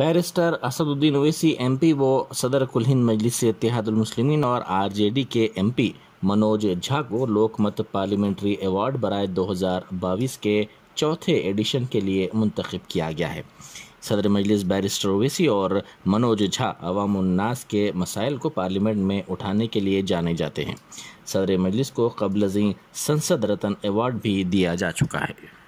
barrister Asaduddin Owaisi MP वो सदर कुलहिंद मजलिस इतिहादुलमसलिमिन और आरजेडी के एमपी मनोज झा को लोकमत पार्लियामेंट्री अवार्ड बरए 2022 के चौथे एडिशन के लिए मुंतखब किया गया है सदर मजलिस बैरिस्टर ओवैसी और मनोज झा अवाम उन्नास के मसाइल को पार्लियामेंट में उठाने के लिए जाने जाते हैं सदर मजलिस को कबलजी संसद रतन अवार्ड भी दिया जा चुका है